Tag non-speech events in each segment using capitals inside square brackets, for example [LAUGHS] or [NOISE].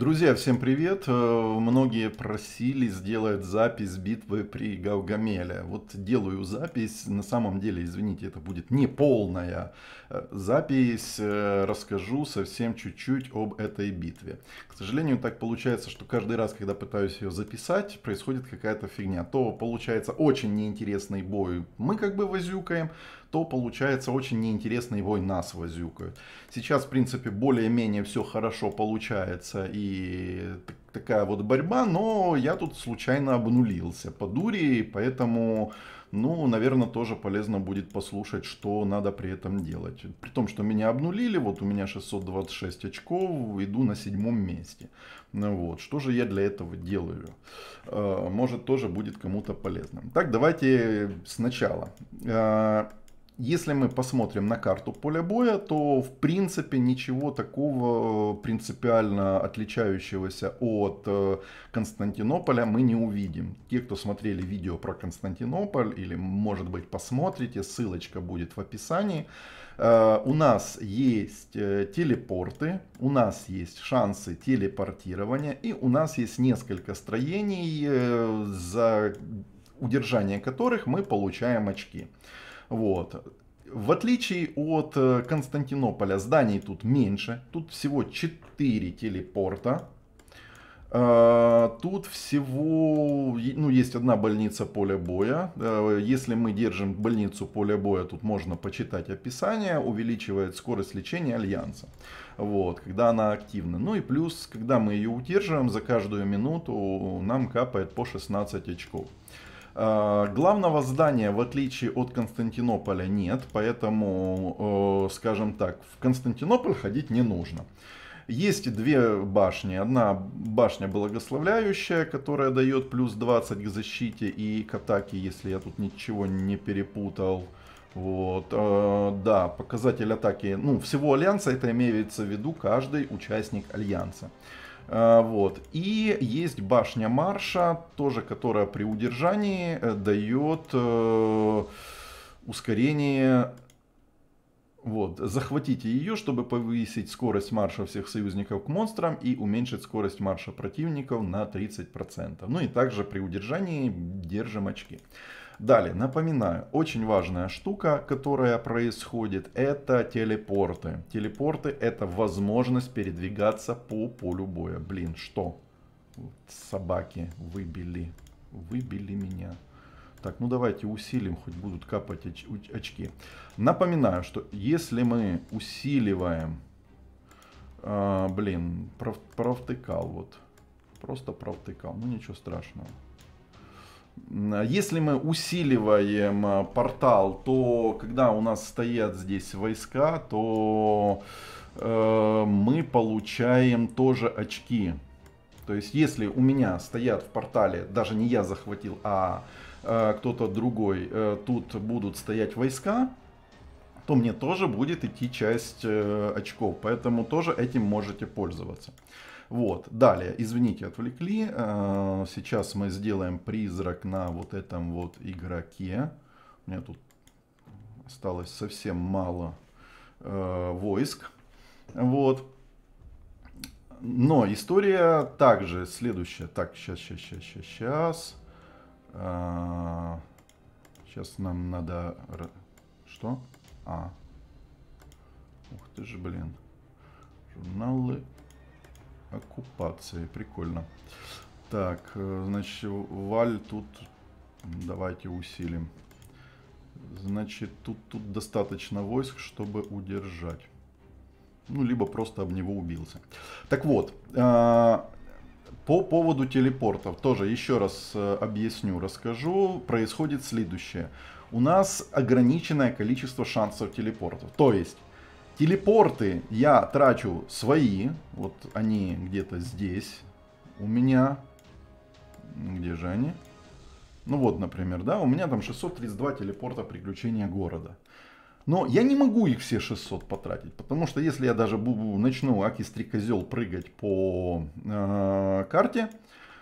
Друзья, всем привет! Э, многие просили сделать запись битвы при Гаугамеле. Вот делаю запись, на самом деле, извините, это будет не полная э, запись, э, расскажу совсем чуть-чуть об этой битве. К сожалению, так получается, что каждый раз, когда пытаюсь ее записать, происходит какая-то фигня. То получается очень неинтересный бой, мы как бы возюкаем, то получается очень неинтересный бой нас возюкают. Сейчас, в принципе, более-менее все хорошо получается и такая вот борьба, но я тут случайно обнулился по дури, поэтому, ну, наверное, тоже полезно будет послушать, что надо при этом делать. При том, что меня обнулили, вот у меня 626 очков, иду на седьмом месте. Ну вот, что же я для этого делаю? Э, может, тоже будет кому-то полезно. Так, давайте сначала. Э, если мы посмотрим на карту поля боя, то в принципе ничего такого э, принципиально отличающегося от э, Константинополя мы не увидим. Те, кто смотрели видео про Константинополь или может быть посмотрите, ссылочка будет в описании. Э, у нас есть телепорты, у нас есть шансы телепортирования и у нас есть несколько строений, за удержание которых мы получаем очки. Вот. В отличие от э, Константинополя, зданий тут меньше. Тут всего 4 телепорта. Э, тут всего, ну, есть одна больница поля боя. Э, если мы держим больницу поля боя, тут можно почитать описание. Увеличивает скорость лечения Альянса. Вот, когда она активна. Ну и плюс, когда мы ее удерживаем, за каждую минуту нам капает по 16 очков. Э, главного здания, в отличие от Константинополя, нет, поэтому, э, скажем так, в Константинополь ходить не нужно. Есть две башни. Одна башня благословляющая, которая дает плюс 20 к защите и к атаке, если я тут ничего не перепутал. Вот, э, да, показатель атаки, ну, всего Альянса, это имеется в виду каждый участник Альянса. А, вот. И есть башня Марша, тоже которая при удержании э, дает э, ускорение вот, захватите ее, чтобы повысить скорость марша всех союзников к монстрам и уменьшить скорость марша противников на 30%. Ну и также при удержании держим очки. Далее, напоминаю, очень важная штука, которая происходит, это телепорты. Телепорты это возможность передвигаться по полю боя. Блин, что? Собаки выбили. Выбили меня. Так, ну давайте усилим, хоть будут капать оч очки. Напоминаю, что если мы усиливаем... Э, блин, прав провтыкал вот. Просто провтыкал. Ну ничего страшного. Если мы усиливаем а, портал, то когда у нас стоят здесь войска, то э, мы получаем тоже очки. То есть, если у меня стоят в портале, даже не я захватил, а э, кто-то другой, э, тут будут стоять войска, то мне тоже будет идти часть э, очков. Поэтому тоже этим можете пользоваться. Вот, далее, извините, отвлекли. Э, сейчас мы сделаем призрак на вот этом вот игроке. У меня тут осталось совсем мало э, войск. Вот. Но история также следующая. Так, сейчас, сейчас, сейчас, сейчас, сейчас. сейчас э, нам надо... Что? А. Ух ты же, блин. Журналы оккупации. Прикольно. Так, э, значит, валь тут давайте усилим. Значит, тут, тут достаточно войск, чтобы удержать. Ну, либо просто об него убился. Так вот, э, по поводу телепортов тоже еще раз э, объясню, расскажу. Происходит следующее. У нас ограниченное количество шансов телепортов. То есть, Телепорты я трачу свои. Вот они где-то здесь у меня. Ну, где же они? Ну вот, например, да, у меня там 632 телепорта приключения города. Но я не могу их все 600 потратить, потому что если я даже буду, начну аки стрекозел прыгать по э, карте,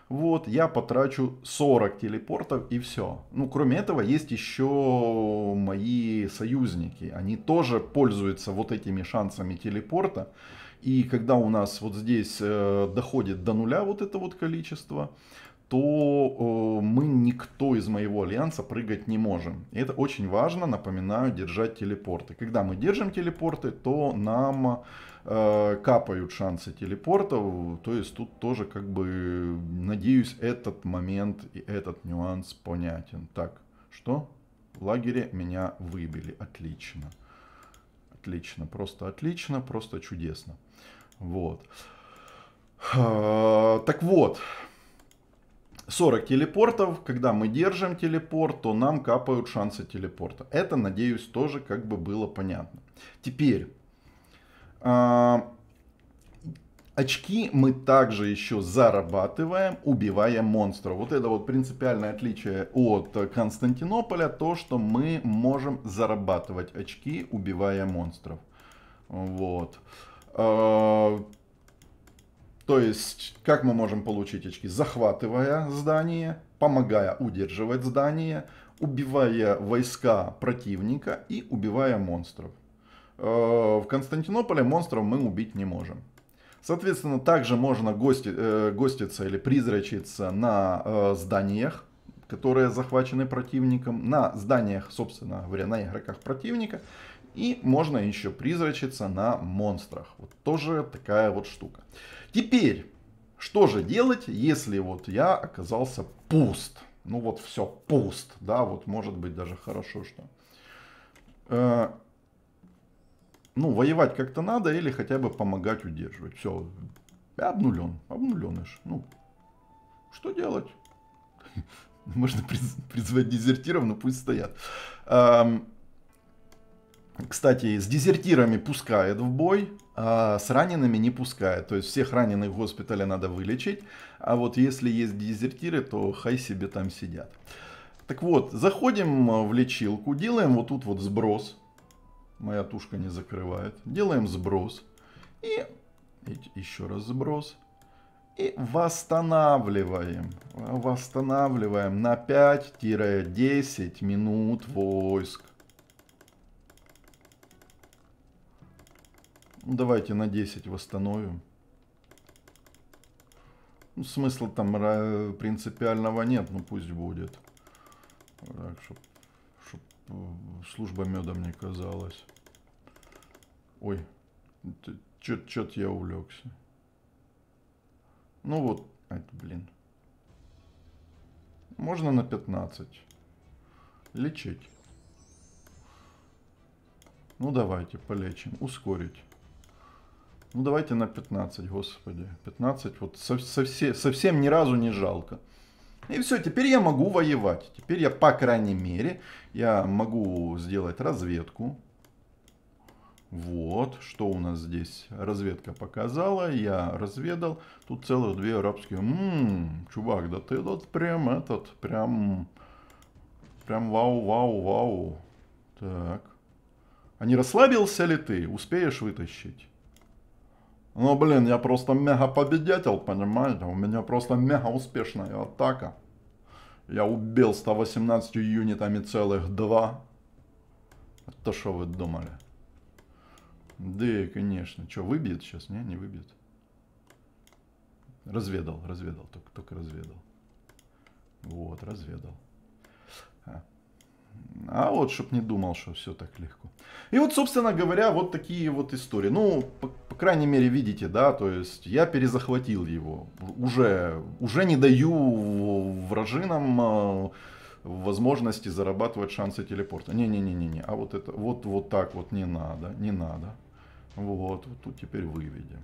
вот, я потрачу 40 телепортов и все. Ну, кроме этого, есть еще мои союзники, они тоже пользуются вот этими шансами телепорта. И когда у нас вот здесь э, доходит до нуля вот это вот количество, то э, мы никто из моего альянса прыгать не можем. И это очень важно, напоминаю, держать телепорты. Когда мы держим телепорты, то нам э, капают шансы телепортов. То есть тут тоже как бы, надеюсь, этот момент и этот нюанс понятен. Так, что? В лагере меня выбили. Отлично. Отлично. Просто отлично. Просто чудесно. Вот. А, так вот. 40 телепортов. Когда мы держим телепорт, то нам капают шансы телепорта. Это, надеюсь, тоже как бы было понятно. Теперь. А, Очки мы также еще зарабатываем, убивая монстров. Вот это вот принципиальное отличие от Константинополя, то, что мы можем зарабатывать очки, убивая монстров. Вот. А, то есть, как мы можем получить очки? Захватывая здание, помогая удерживать здание, убивая войска противника и убивая монстров. А, в Константинополе монстров мы убить не можем. Соответственно, также можно гости, э, гоститься или призрачиться на э, зданиях, которые захвачены противником, на зданиях, собственно говоря, на игроках противника. И можно еще призрачиться на монстрах. Вот тоже такая вот штука. Теперь, что же делать, если вот я оказался пуст? Ну вот все, пуст, да, вот может быть даже хорошо, что... Э, ну, воевать как-то надо или хотя бы помогать удерживать. Все, обнулен, обнулен аж. Ну, что делать? [LAUGHS] Можно призвать дезертиров, но пусть стоят. Кстати, с дезертирами пускает в бой, а с ранеными не пускает. То есть всех раненых в госпитале надо вылечить. А вот если есть дезертиры, то хай себе там сидят. Так вот, заходим в лечилку, делаем вот тут вот сброс Моя тушка не закрывает. Делаем сброс. И еще раз сброс. И восстанавливаем. Восстанавливаем на 5-10 минут войск. Давайте на 10 восстановим. Ну, смысла там э, принципиального нет, но ну, пусть будет. Так, чтобы служба медом мне казалась. Ой, чё то я увлекся. Ну вот, а это, блин. Можно на 15. Лечить. Ну давайте, полечим. Ускорить. Ну давайте на 15, господи. 15 вот со, со, все, совсем ни разу не жалко. И все, теперь я могу воевать. Теперь я, по крайней мере, я могу сделать разведку. Вот, что у нас здесь разведка показала, я разведал. Тут целых две арабские. Ммм, чувак, да ты тут прям этот, прям, прям вау, вау, вау. Так. А не расслабился ли ты? Успеешь вытащить? Но, ну, блин, я просто мега-победитель, понимаете? У меня просто мега-успешная атака. Я убил 118 юнитами целых два. Это что вы думали? Да, конечно. Что, выбьет сейчас? Не, не выбьет. Разведал, разведал, только, только разведал. Вот, разведал. А. А вот, чтоб не думал, что все так легко. И вот, собственно говоря, вот такие вот истории. Ну, по, по крайней мере, видите, да, то есть я перезахватил его. Уже, уже не даю вражинам э, возможности зарабатывать шансы телепорта. Не-не-не-не, не. а вот это, вот, вот так вот не надо, не надо. Вот, вот тут теперь выведем.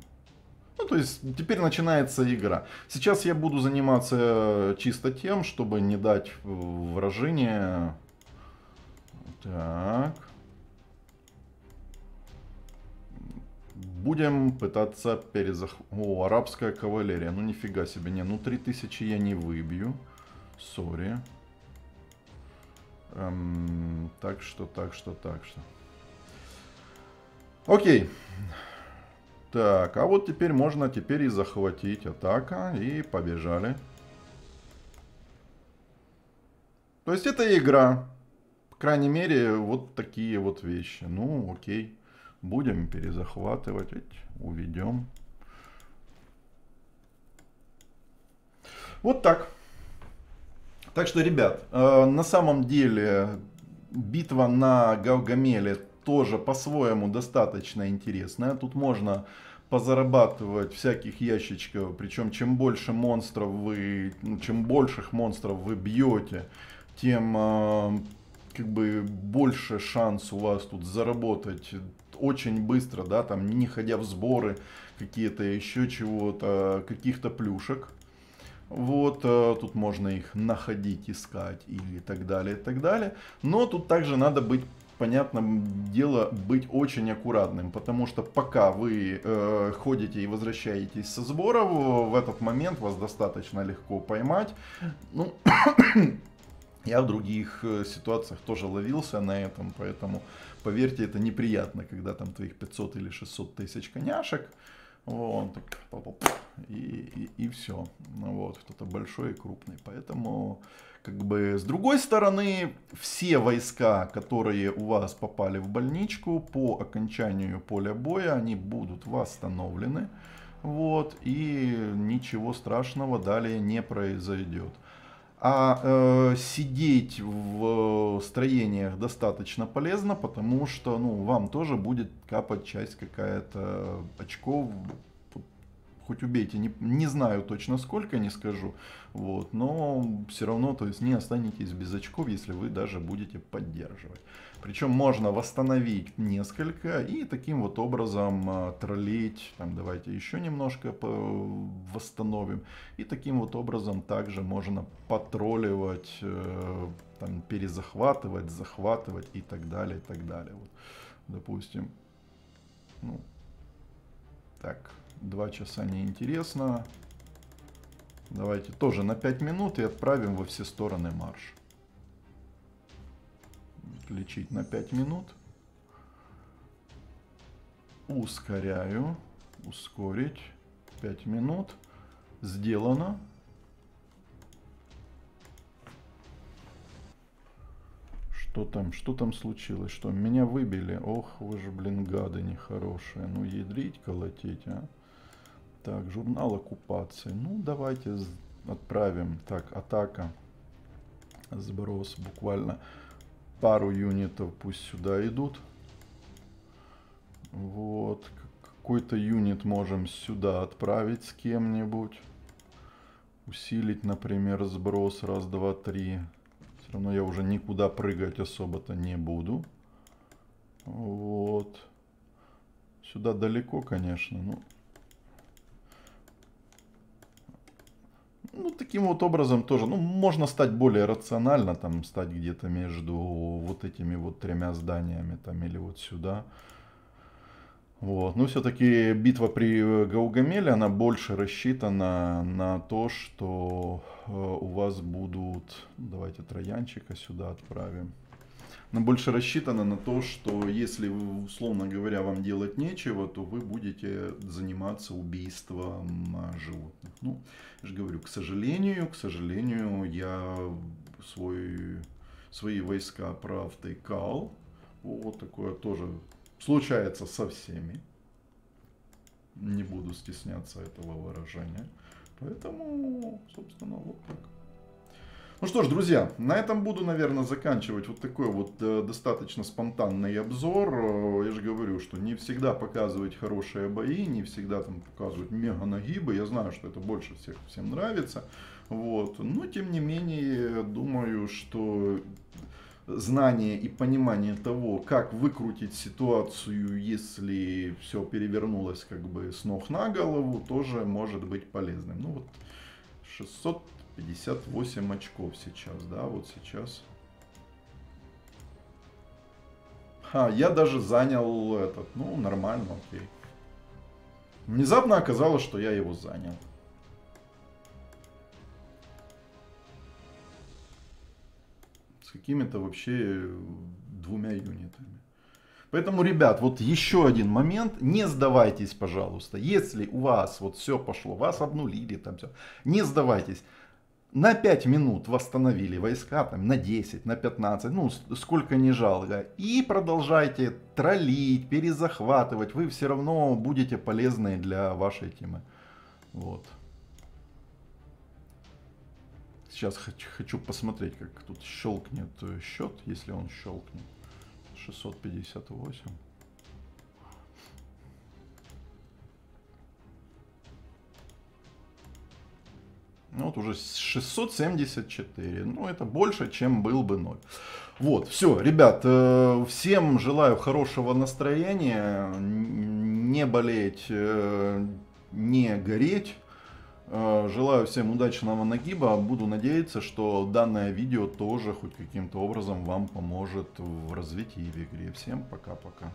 Ну, то есть, теперь начинается игра. Сейчас я буду заниматься э, чисто тем, чтобы не дать э, вражине так. Будем пытаться перезах... О, арабская кавалерия. Ну, нифига себе. Не, ну, 3000 я не выбью. Сори. Эм, так что, так что, так что. Окей. Так, а вот теперь можно теперь и захватить атака. И побежали. То есть это игра по крайней мере, вот такие вот вещи. Ну, окей. Будем перезахватывать. Уведем. Вот так. Так что, ребят, э, на самом деле битва на Гавгамеле тоже по-своему достаточно интересная. Тут можно позарабатывать всяких ящичков. Причем чем больше монстров вы, ну, чем больших монстров вы бьете, тем э, как бы больше шанс у вас тут заработать очень быстро, да, там не ходя в сборы какие-то еще чего-то, каких-то плюшек. Вот, э, тут можно их находить, искать или так далее, и так далее. Но тут также надо быть понятно дело, быть очень аккуратным, потому что пока вы э, ходите и возвращаетесь со сборов, в этот момент вас достаточно легко поймать. Ну, я в других э, ситуациях тоже ловился на этом, поэтому, поверьте, это неприятно, когда там твоих 500 или 600 тысяч коняшек, вот, так, и, и, и все, ну, вот, кто-то большой и крупный, поэтому, как бы, с другой стороны, все войска, которые у вас попали в больничку, по окончанию поля боя, они будут восстановлены, вот, и ничего страшного далее не произойдет. А э, сидеть в э, строениях достаточно полезно, потому что ну, вам тоже будет капать часть какая-то очков, хоть убейте, не, не знаю точно сколько, не скажу, вот, но все равно, то есть не останетесь без очков, если вы даже будете поддерживать. Причем можно восстановить несколько и таким вот образом а, троллить. Там давайте еще немножко восстановим. И таким вот образом также можно потролливать, э, там, перезахватывать, захватывать и так далее, и так далее. Вот, допустим, ну, так, два часа неинтересно. Давайте тоже на 5 минут и отправим во все стороны марш. Лечить на 5 минут. Ускоряю. Ускорить. 5 минут. Сделано. Что там? Что там случилось? Что? Меня выбили. Ох, вы же, блин, гады нехорошие. Ну, ядрить, колотить, а. Так, журнал оккупации. Ну, давайте отправим. Так, атака. Сброс буквально пару юнитов пусть сюда идут. Вот, какой-то юнит можем сюда отправить с кем-нибудь. Усилить, например, сброс. Раз, два, три. Все равно я уже никуда прыгать особо-то не буду. Вот. Сюда далеко, конечно. Ну, ну, таким вот образом тоже, ну, можно стать более рационально, там, стать где-то между вот этими вот тремя зданиями, там, или вот сюда. Вот. Но ну, все-таки битва при э, Гаугамеле, она больше рассчитана на то, что э, у вас будут... Давайте троянчика сюда отправим. Но больше рассчитано на то, что если, условно говоря, вам делать нечего, то вы будете заниматься убийством а, животных. Ну, я же говорю, к сожалению, к сожалению, я свой, свои войска провтыкал. Вот такое тоже случается со всеми. Не буду стесняться этого выражения. Поэтому, собственно, вот так. Ну что ж, друзья, на этом буду, наверное, заканчивать вот такой вот э, достаточно спонтанный обзор. Э, я же говорю, что не всегда показывать хорошие бои, не всегда там показывать мега нагибы. Я знаю, что это больше всех всем нравится. Вот. Но, тем не менее, думаю, что знание и понимание того, как выкрутить ситуацию, если все перевернулось как бы с ног на голову, тоже может быть полезным. Ну вот 600 58 очков сейчас, да, вот сейчас. Ха, я даже занял этот, ну, нормально, окей. Внезапно оказалось, что я его занял. С какими-то вообще э, двумя юнитами. Поэтому, ребят, вот еще один момент. Не сдавайтесь, пожалуйста. Если у вас вот все пошло, вас обнулили там все. Не сдавайтесь на 5 минут восстановили войска, там, на 10, на 15, ну, сколько не жалко. И продолжайте троллить, перезахватывать, вы все равно будете полезны для вашей темы. Вот. Сейчас хочу посмотреть, как тут щелкнет э, счет, если он щелкнет. 658. Ну, вот уже 674. Ну, это больше, чем был бы 0. Вот, все, ребят, э, всем желаю хорошего настроения, не болеть, э, не гореть. Э, желаю всем удачного нагиба. Буду надеяться, что данное видео тоже хоть каким-то образом вам поможет в развитии в игре. Всем пока-пока.